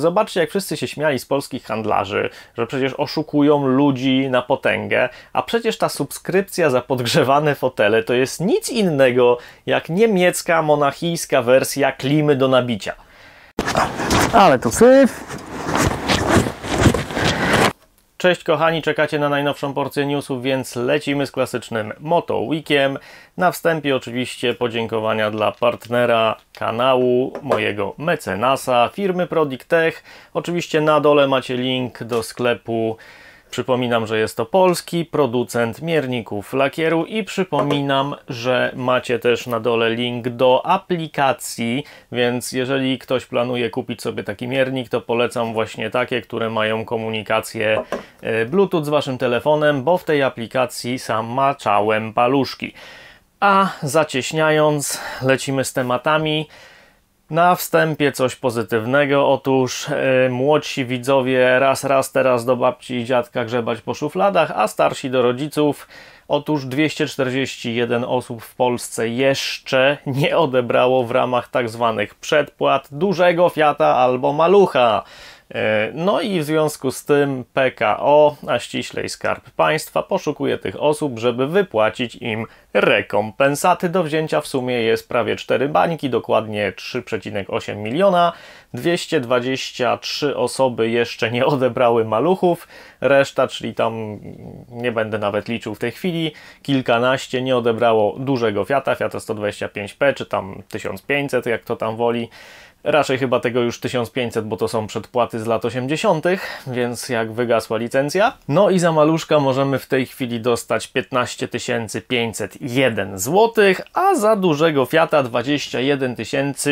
Zobaczcie, jak wszyscy się śmiali z polskich handlarzy, że przecież oszukują ludzi na potęgę, a przecież ta subskrypcja za podgrzewane fotele to jest nic innego jak niemiecka monachijska wersja klimy do nabicia. Ale to syf. Cześć kochani, czekacie na najnowszą porcję newsów, więc lecimy z klasycznym Moto Weekiem. Na wstępie oczywiście podziękowania dla partnera kanału, mojego mecenasa, firmy Prodic Tech. Oczywiście na dole macie link do sklepu Przypominam, że jest to polski producent mierników lakieru i przypominam, że macie też na dole link do aplikacji, więc jeżeli ktoś planuje kupić sobie taki miernik, to polecam właśnie takie, które mają komunikację e, Bluetooth z waszym telefonem, bo w tej aplikacji sam maczałem paluszki. A zacieśniając, lecimy z tematami. Na wstępie coś pozytywnego. Otóż yy, młodsi widzowie raz, raz teraz do babci i dziadka grzebać po szufladach, a starsi do rodziców. Otóż 241 osób w Polsce jeszcze nie odebrało w ramach tzw. Tak przedpłat dużego Fiata albo malucha. E, no i w związku z tym PKO, a ściślej Skarb Państwa, poszukuje tych osób, żeby wypłacić im rekompensaty. Do wzięcia w sumie jest prawie 4 bańki, dokładnie 3,8 miliona. 223 osoby jeszcze nie odebrały maluchów, reszta, czyli tam nie będę nawet liczył w tej chwili, kilkanaście nie odebrało dużego Fiata, Fiata 125P czy tam 1500, jak to tam woli. Raczej chyba tego już 1500, bo to są przedpłaty z lat 80., więc jak wygasła licencja. No i za maluszka możemy w tej chwili dostać 15 501 zł, a za dużego Fiata 21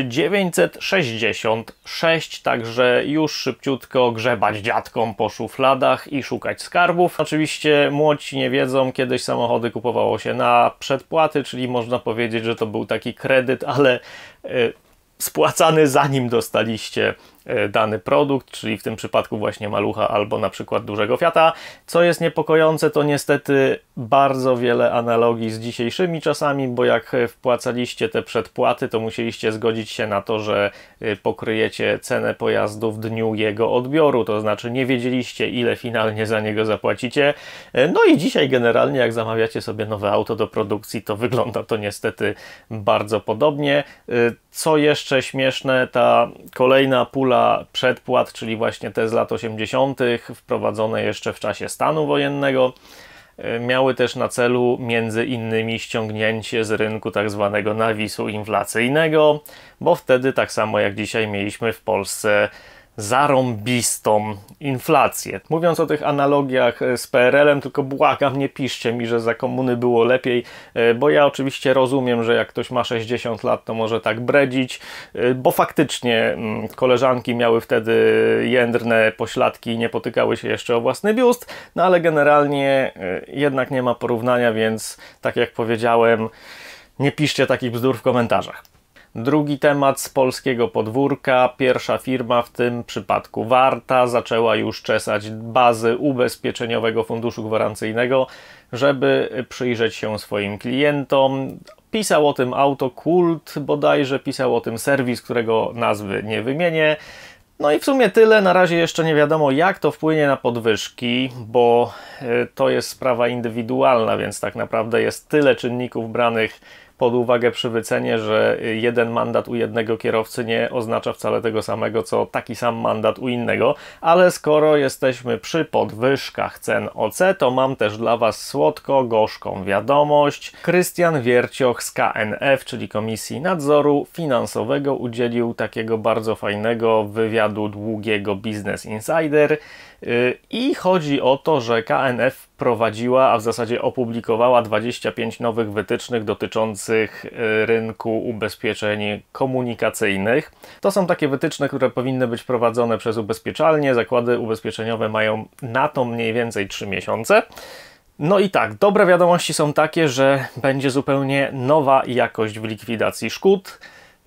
966, także już szybciutko grzebać dziadkom po szufladach i szukać skarbów. Oczywiście młodzi nie wiedzą, kiedyś samochody kupowało się na przedpłaty, czyli można powiedzieć, że to był taki kredyt, ale... Yy, spłacany zanim dostaliście E, dany produkt, czyli w tym przypadku właśnie malucha albo na przykład dużego Fiata. Co jest niepokojące, to niestety bardzo wiele analogii z dzisiejszymi czasami, bo jak wpłacaliście te przedpłaty, to musieliście zgodzić się na to, że y, pokryjecie cenę pojazdu w dniu jego odbioru, to znaczy nie wiedzieliście ile finalnie za niego zapłacicie. E, no i dzisiaj generalnie jak zamawiacie sobie nowe auto do produkcji, to wygląda to niestety bardzo podobnie. E, co jeszcze śmieszne, ta kolejna pula przedpłat, czyli właśnie te z lat 80., wprowadzone jeszcze w czasie stanu wojennego, y, miały też na celu między innymi ściągnięcie z rynku tak zwanego nawisu inflacyjnego, bo wtedy tak samo jak dzisiaj mieliśmy w Polsce zarąbistą inflację. Mówiąc o tych analogiach e, z PRL-em, tylko błagam, nie piszcie mi, że za komuny było lepiej, e, bo ja oczywiście rozumiem, że jak ktoś ma 60 lat, to może tak bredzić, e, bo faktycznie mm, koleżanki miały wtedy jędrne pośladki i nie potykały się jeszcze o własny biust, no ale generalnie jednak nie ma porównania, więc tak jak powiedziałem, nie piszcie takich bzdur w komentarzach. Drugi temat z polskiego podwórka. Pierwsza firma, w tym przypadku Warta, zaczęła już czesać bazy Ubezpieczeniowego Funduszu Gwarancyjnego, żeby przyjrzeć się swoim klientom. Pisał o tym Autokult, bodajże pisał o tym serwis, którego nazwy nie wymienię. No i w sumie tyle. Na razie jeszcze nie wiadomo, jak to wpłynie na podwyżki, bo e, to jest sprawa indywidualna, więc tak naprawdę jest tyle czynników branych pod uwagę przywycenie, że jeden mandat u jednego kierowcy nie oznacza wcale tego samego, co taki sam mandat u innego, ale skoro jesteśmy przy podwyżkach cen OC, to mam też dla Was słodko-gorzką wiadomość. Krystian Wiercioch z KNF, czyli Komisji Nadzoru Finansowego, udzielił takiego bardzo fajnego wywiadu długiego Business Insider y, i chodzi o to, że KNF wprowadziła, a w zasadzie opublikowała 25 nowych wytycznych dotyczących y, rynku ubezpieczeń komunikacyjnych. To są takie wytyczne, które powinny być prowadzone przez ubezpieczalnie. Zakłady ubezpieczeniowe mają na to mniej więcej 3 miesiące. No i tak, dobre wiadomości są takie, że będzie zupełnie nowa jakość w likwidacji szkód.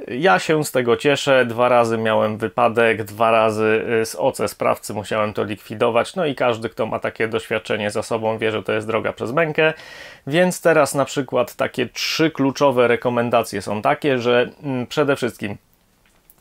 Ja się z tego cieszę. Dwa razy miałem wypadek, dwa razy y, z OC sprawcy musiałem to likwidować. No i każdy, kto ma takie doświadczenie za sobą, wie, że to jest droga przez mękę. Więc teraz na przykład takie trzy kluczowe rekomendacje są takie, że mm, przede wszystkim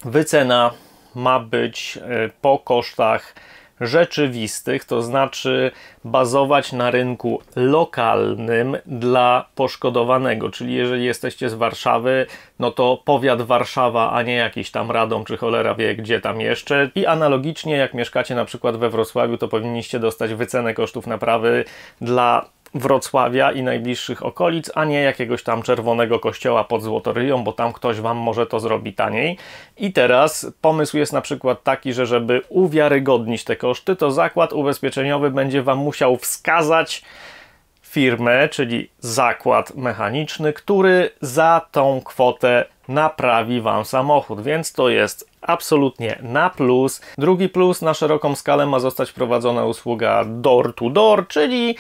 wycena ma być y, po kosztach rzeczywistych, to znaczy bazować na rynku lokalnym dla poszkodowanego. Czyli jeżeli jesteście z Warszawy, no to powiat Warszawa, a nie jakiś tam Radom czy cholera wie gdzie tam jeszcze. I analogicznie, jak mieszkacie na przykład we Wrocławiu, to powinniście dostać wycenę kosztów naprawy dla Wrocławia i najbliższych okolic, a nie jakiegoś tam czerwonego kościoła pod złotoryją, bo tam ktoś wam może to zrobi taniej. I teraz pomysł jest na przykład taki, że żeby uwiarygodnić te koszty, to zakład ubezpieczeniowy będzie wam musiał wskazać firmę, czyli zakład mechaniczny, który za tą kwotę naprawi wam samochód. Więc to jest absolutnie na plus. Drugi plus, na szeroką skalę ma zostać prowadzona usługa door-to-door, -door, czyli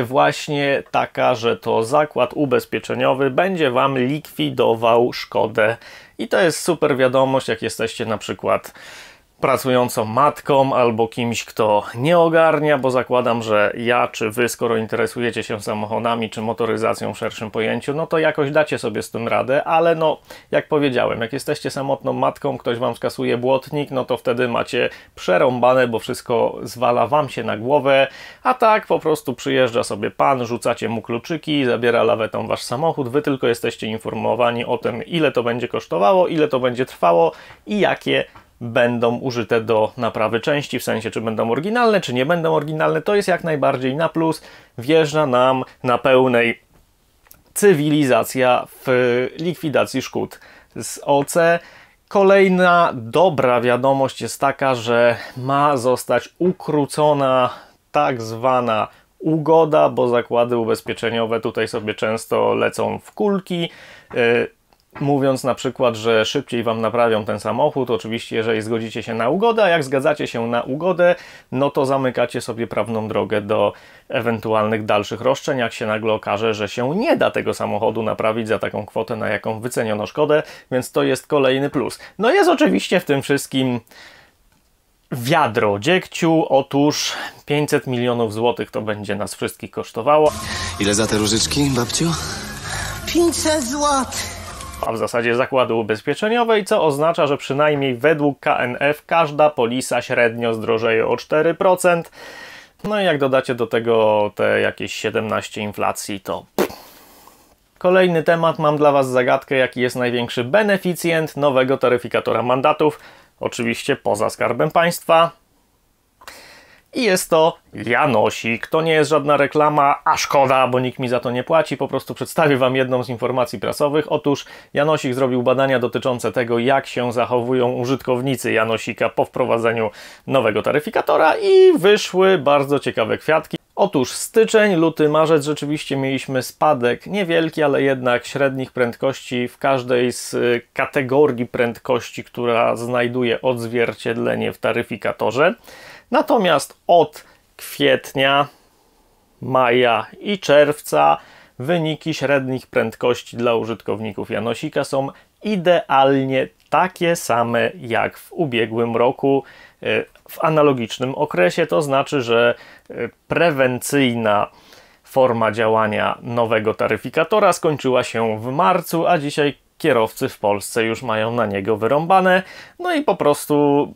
y, właśnie taka, że to zakład ubezpieczeniowy będzie Wam likwidował szkodę. I to jest super wiadomość, jak jesteście na przykład pracującą matką albo kimś, kto nie ogarnia, bo zakładam, że ja czy wy, skoro interesujecie się samochodami czy motoryzacją w szerszym pojęciu, no to jakoś dacie sobie z tym radę, ale no, jak powiedziałem, jak jesteście samotną matką, ktoś wam skasuje błotnik, no to wtedy macie przerąbane, bo wszystko zwala wam się na głowę, a tak po prostu przyjeżdża sobie pan, rzucacie mu kluczyki, zabiera lawetą wasz samochód, wy tylko jesteście informowani o tym, ile to będzie kosztowało, ile to będzie trwało i jakie będą użyte do naprawy części, w sensie czy będą oryginalne, czy nie będą oryginalne, to jest jak najbardziej na plus. Wjeżdża nam na pełnej cywilizacja w likwidacji szkód z OC. Kolejna dobra wiadomość jest taka, że ma zostać ukrócona tak zwana ugoda, bo zakłady ubezpieczeniowe tutaj sobie często lecą w kulki. Y, mówiąc na przykład, że szybciej Wam naprawią ten samochód. Oczywiście, jeżeli zgodzicie się na ugodę, a jak zgadzacie się na ugodę, no to zamykacie sobie prawną drogę do ewentualnych dalszych roszczeń, jak się nagle okaże, że się nie da tego samochodu naprawić za taką kwotę, na jaką wyceniono szkodę, więc to jest kolejny plus. No jest oczywiście w tym wszystkim wiadro dziegciu. Otóż 500 milionów złotych to będzie nas wszystkich kosztowało. Ile za te różyczki, babciu? 500 złotych a w zasadzie zakładu ubezpieczeniowej, co oznacza, że przynajmniej według KNF każda polisa średnio zdrożeje o 4%. No i jak dodacie do tego te jakieś 17 inflacji, to... Kolejny temat, mam dla Was zagadkę, jaki jest największy beneficjent nowego taryfikatora mandatów. Oczywiście poza skarbem państwa, i jest to Janosik. To nie jest żadna reklama, a szkoda, bo nikt mi za to nie płaci. Po prostu przedstawię Wam jedną z informacji prasowych. Otóż Janosik zrobił badania dotyczące tego, jak się zachowują użytkownicy Janosika po wprowadzeniu nowego taryfikatora i wyszły bardzo ciekawe kwiatki. Otóż styczeń, luty, marzec rzeczywiście mieliśmy spadek niewielki, ale jednak średnich prędkości w każdej z y, kategorii prędkości, która znajduje odzwierciedlenie w taryfikatorze. Natomiast od kwietnia, maja i czerwca wyniki średnich prędkości dla użytkowników Janosika są idealnie takie same jak w ubiegłym roku y, w analogicznym okresie. To znaczy, że y, prewencyjna forma działania nowego taryfikatora skończyła się w marcu, a dzisiaj kierowcy w Polsce już mają na niego wyrąbane. No i po prostu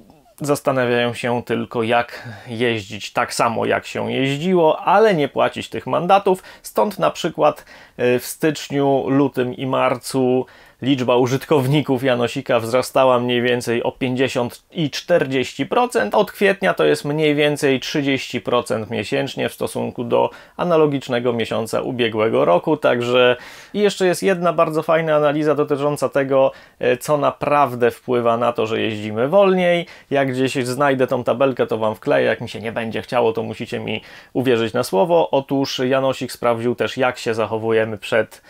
zastanawiają się tylko, jak jeździć tak samo, jak się jeździło, ale nie płacić tych mandatów. Stąd na przykład e, w styczniu, lutym i marcu liczba użytkowników Janosika wzrastała mniej więcej o 50 i 40%. Od kwietnia to jest mniej więcej 30% miesięcznie w stosunku do analogicznego miesiąca ubiegłego roku. Także i jeszcze jest jedna bardzo fajna analiza dotycząca tego, e, co naprawdę wpływa na to, że jeździmy wolniej. Jak gdzieś znajdę tą tabelkę, to Wam wkleję. Jak mi się nie będzie chciało, to musicie mi uwierzyć na słowo. Otóż Janosik sprawdził też, jak się zachowujemy przed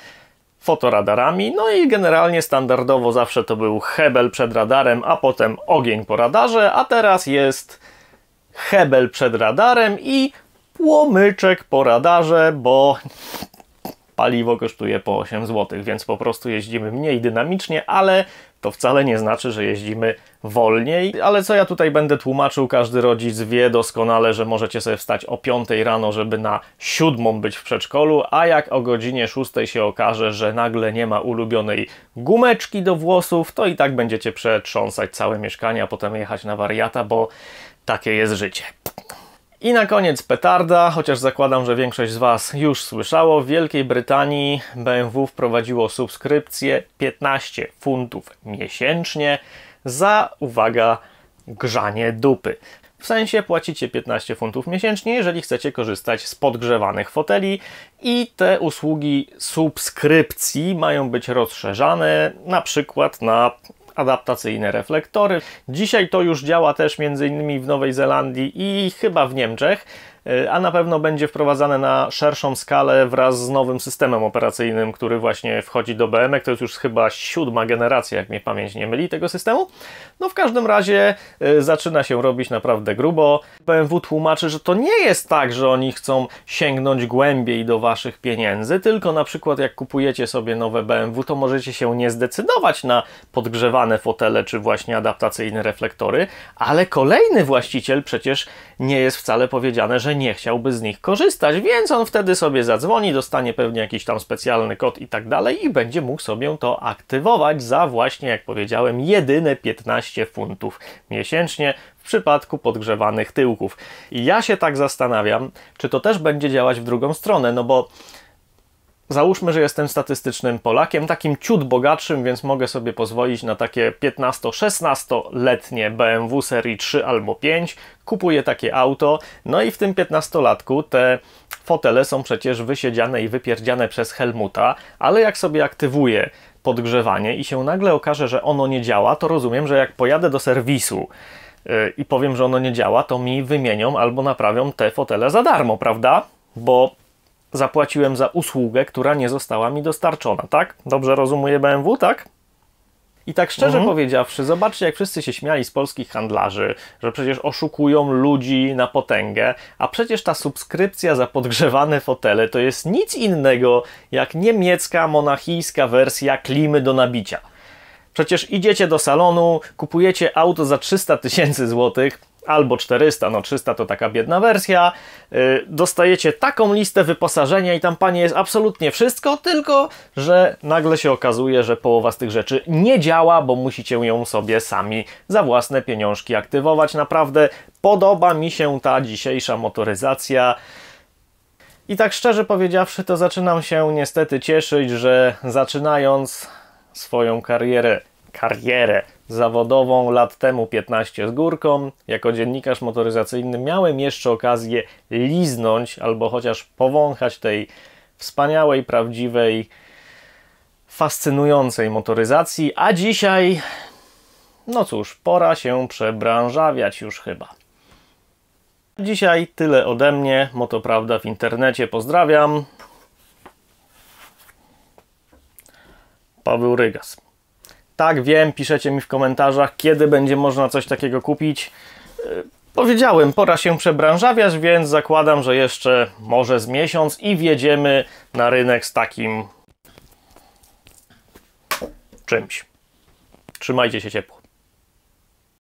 fotoradarami, no i generalnie standardowo zawsze to był hebel przed radarem, a potem ogień po radarze, a teraz jest hebel przed radarem i płomyczek po radarze, bo paliwo kosztuje po 8 zł, więc po prostu jeździmy mniej dynamicznie, ale to wcale nie znaczy, że jeździmy wolniej, ale co ja tutaj będę tłumaczył, każdy rodzic wie doskonale, że możecie sobie wstać o 5 rano, żeby na 7 być w przedszkolu, a jak o godzinie 6 się okaże, że nagle nie ma ulubionej gumeczki do włosów, to i tak będziecie przetrząsać całe mieszkanie, a potem jechać na wariata, bo takie jest życie. I na koniec petarda, chociaż zakładam, że większość z Was już słyszało. W Wielkiej Brytanii BMW wprowadziło subskrypcję 15 funtów miesięcznie za, uwaga, grzanie dupy. W sensie płacicie 15 funtów miesięcznie, jeżeli chcecie korzystać z podgrzewanych foteli i te usługi subskrypcji mają być rozszerzane na przykład na adaptacyjne reflektory. Dzisiaj to już działa też między innymi w Nowej Zelandii i chyba w Niemczech. E, a na pewno będzie wprowadzane na szerszą skalę wraz z nowym systemem operacyjnym, który właśnie wchodzi do BMW, To jest już chyba siódma generacja, jak mnie pamięć nie myli, tego systemu. No w każdym razie e, zaczyna się robić naprawdę grubo. BMW tłumaczy, że to nie jest tak, że oni chcą sięgnąć głębiej do Waszych pieniędzy, tylko na przykład jak kupujecie sobie nowe BMW, to możecie się nie zdecydować na podgrzewane fotele czy właśnie adaptacyjne reflektory, ale kolejny właściciel przecież nie jest wcale powiedziane, że że nie chciałby z nich korzystać, więc on wtedy sobie zadzwoni, dostanie pewnie jakiś tam specjalny kod i tak dalej i będzie mógł sobie to aktywować za właśnie, jak powiedziałem, jedyne 15 funtów miesięcznie w przypadku podgrzewanych tyłków. I ja się tak zastanawiam, czy to też będzie działać w drugą stronę, no bo Załóżmy, że jestem statystycznym Polakiem, takim ciut bogatszym, więc mogę sobie pozwolić na takie 15-16-letnie BMW serii 3 albo 5. Kupuję takie auto, no i w tym 15-latku te fotele są przecież wysiedziane i wypierdziane przez Helmuta, ale jak sobie aktywuję podgrzewanie i się nagle okaże, że ono nie działa, to rozumiem, że jak pojadę do serwisu y, i powiem, że ono nie działa, to mi wymienią albo naprawią te fotele za darmo, prawda? Bo zapłaciłem za usługę, która nie została mi dostarczona, tak? Dobrze rozumuje BMW, tak? I tak szczerze mhm. powiedziawszy, zobaczcie, jak wszyscy się śmiali z polskich handlarzy, że przecież oszukują ludzi na potęgę, a przecież ta subskrypcja za podgrzewane fotele to jest nic innego jak niemiecka, monachijska wersja klimy do nabicia. Przecież idziecie do salonu, kupujecie auto za 300 tysięcy złotych, albo 400, no 300 to taka biedna wersja, y, dostajecie taką listę wyposażenia i tam panie jest absolutnie wszystko, tylko że nagle się okazuje, że połowa z tych rzeczy nie działa, bo musicie ją sobie sami za własne pieniążki aktywować. Naprawdę podoba mi się ta dzisiejsza motoryzacja. I tak szczerze powiedziawszy, to zaczynam się niestety cieszyć, że zaczynając swoją karierę karierę zawodową lat temu 15 z górką. Jako dziennikarz motoryzacyjny miałem jeszcze okazję liznąć albo chociaż powąchać tej wspaniałej, prawdziwej, fascynującej motoryzacji, a dzisiaj no cóż, pora się przebranżawiać już chyba. Dzisiaj tyle ode mnie. Motoprawda w internecie. Pozdrawiam. Paweł Rygas. Tak, wiem, piszecie mi w komentarzach, kiedy będzie można coś takiego kupić. E, powiedziałem, pora się przebranżawiać, więc zakładam, że jeszcze może z miesiąc i wjedziemy na rynek z takim czymś. Trzymajcie się ciepło.